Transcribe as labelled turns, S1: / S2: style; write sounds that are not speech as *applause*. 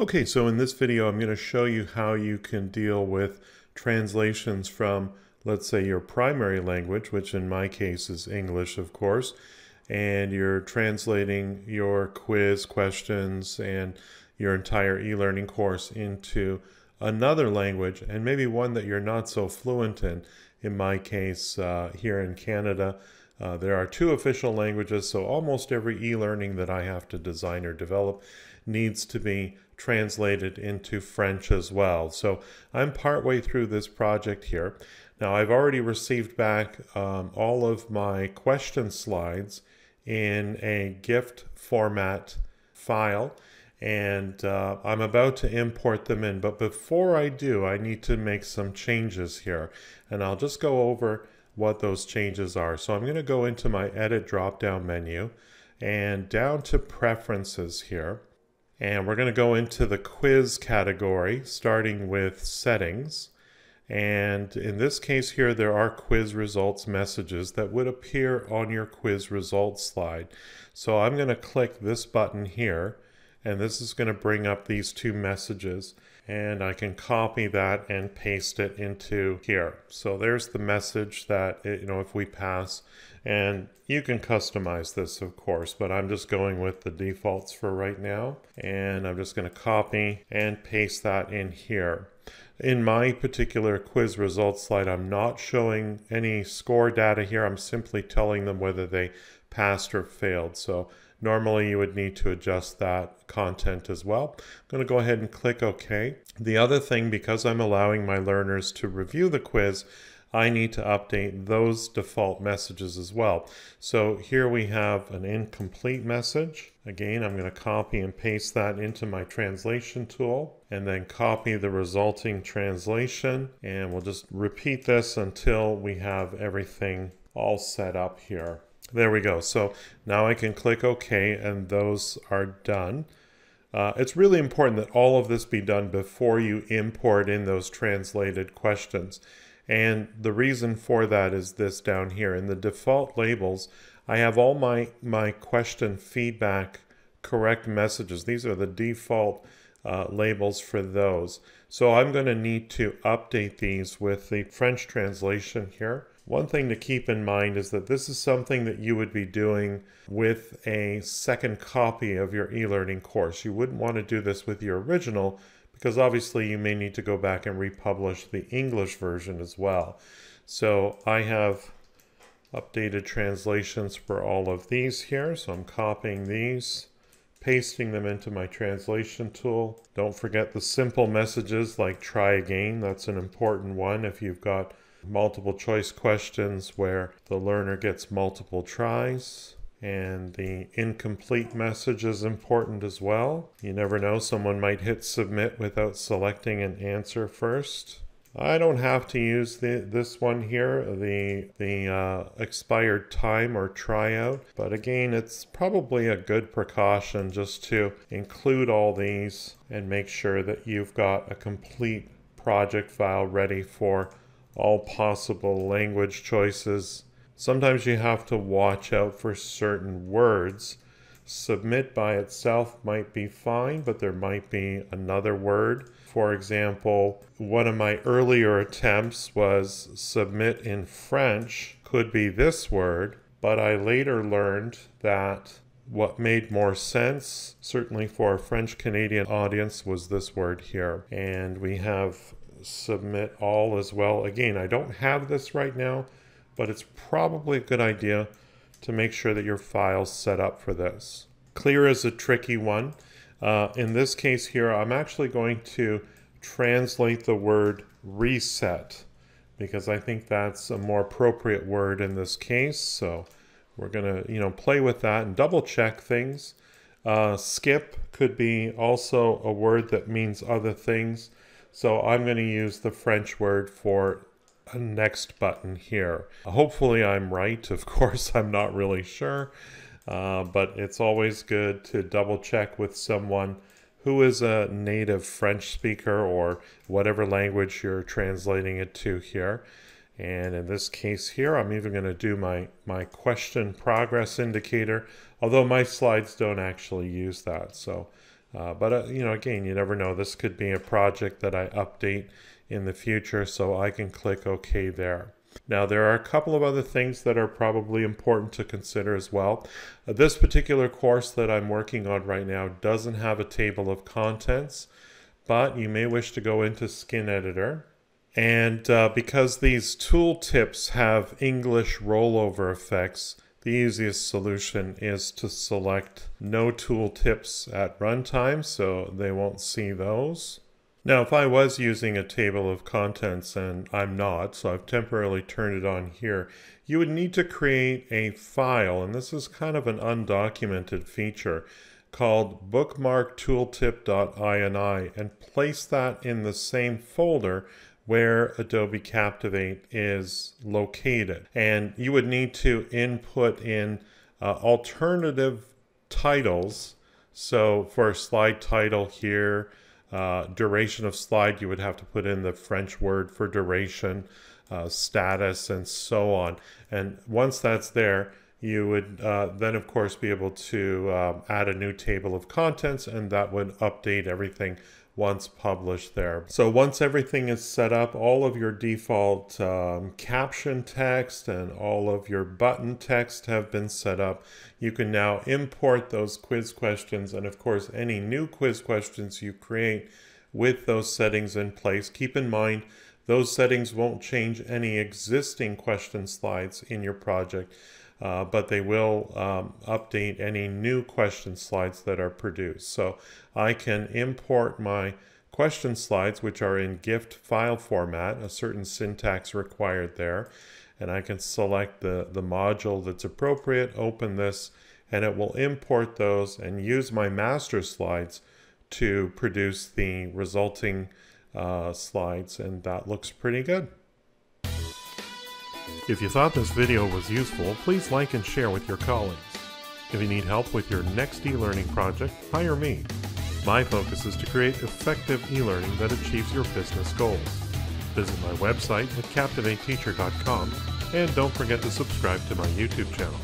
S1: Okay, so in this video, I'm going to show you how you can deal with translations from, let's say, your primary language, which in my case is English, of course, and you're translating your quiz questions and your entire e-learning course into another language, and maybe one that you're not so fluent in. In my case, uh, here in Canada, uh, there are two official languages, so almost every e-learning that I have to design or develop needs to be translated into French as well. So I'm partway through this project here. Now I've already received back um, all of my question slides in a gift format file and uh, I'm about to import them in. But before I do, I need to make some changes here and I'll just go over what those changes are. So I'm going to go into my edit drop down menu and down to preferences here. And we're going to go into the quiz category, starting with settings. And in this case here, there are quiz results messages that would appear on your quiz results slide. So I'm going to click this button here, and this is going to bring up these two messages and I can copy that and paste it into here. So there's the message that, it, you know, if we pass and you can customize this, of course, but I'm just going with the defaults for right now. And I'm just going to copy and paste that in here. In my particular quiz results slide, I'm not showing any score data here. I'm simply telling them whether they passed or failed. So Normally you would need to adjust that content as well. I'm going to go ahead and click OK. The other thing, because I'm allowing my learners to review the quiz, I need to update those default messages as well. So here we have an incomplete message. Again, I'm going to copy and paste that into my translation tool and then copy the resulting translation. And we'll just repeat this until we have everything all set up here. There we go. So now I can click OK and those are done. Uh, it's really important that all of this be done before you import in those translated questions. And the reason for that is this down here. In the default labels, I have all my, my question feedback correct messages. These are the default uh, labels for those. So I'm going to need to update these with the French translation here. One thing to keep in mind is that this is something that you would be doing with a second copy of your e-learning course. You wouldn't want to do this with your original because obviously you may need to go back and republish the English version as well. So I have updated translations for all of these here. So I'm copying these, pasting them into my translation tool. Don't forget the simple messages like try again. That's an important one if you've got multiple choice questions where the learner gets multiple tries. And the incomplete message is important as well. You never know, someone might hit submit without selecting an answer first. I don't have to use the, this one here, the, the uh, expired time or tryout, but again, it's probably a good precaution just to include all these and make sure that you've got a complete project file ready for all possible language choices. Sometimes you have to watch out for certain words. Submit by itself might be fine, but there might be another word. For example, one of my earlier attempts was submit in French could be this word, but I later learned that what made more sense, certainly for a French Canadian audience, was this word here. And we have submit all as well. Again, I don't have this right now, but it's probably a good idea to make sure that your file's set up for this. Clear is a tricky one. Uh, in this case here, I'm actually going to translate the word reset because I think that's a more appropriate word in this case. So we're gonna, you know, play with that and double check things. Uh, skip could be also a word that means other things. So I'm going to use the French word for a next button here. Hopefully I'm right. Of *laughs* course, I'm not really sure. Uh, but it's always good to double check with someone who is a native French speaker or whatever language you're translating it to here. And in this case here, I'm even going to do my, my question progress indicator, although my slides don't actually use that. So uh, but, uh, you know, again, you never know. This could be a project that I update in the future, so I can click OK there. Now, there are a couple of other things that are probably important to consider as well. Uh, this particular course that I'm working on right now doesn't have a table of contents, but you may wish to go into Skin Editor. And uh, because these tooltips have English rollover effects, the easiest solution is to select no tooltips at runtime so they won't see those. Now if I was using a table of contents and I'm not, so I've temporarily turned it on here, you would need to create a file and this is kind of an undocumented feature called bookmarktooltip.ini and place that in the same folder where Adobe Captivate is located. And you would need to input in uh, alternative titles. So for a slide title here, uh, duration of slide, you would have to put in the French word for duration, uh, status, and so on. And once that's there, you would uh, then of course be able to um, add a new table of contents and that would update everything once published there. So once everything is set up, all of your default um, caption text and all of your button text have been set up. You can now import those quiz questions and of course any new quiz questions you create with those settings in place. Keep in mind those settings won't change any existing question slides in your project. Uh, but they will um, update any new question slides that are produced. So I can import my question slides, which are in GIFT file format, a certain syntax required there. And I can select the, the module that's appropriate, open this, and it will import those and use my master slides to produce the resulting uh, slides. And that looks pretty good. If you thought this video was useful, please like and share with your colleagues. If you need help with your next e-learning project, hire me. My focus is to create effective e-learning that achieves your business goals. Visit my website at CaptivateTeacher.com and don't forget to subscribe to my YouTube channel.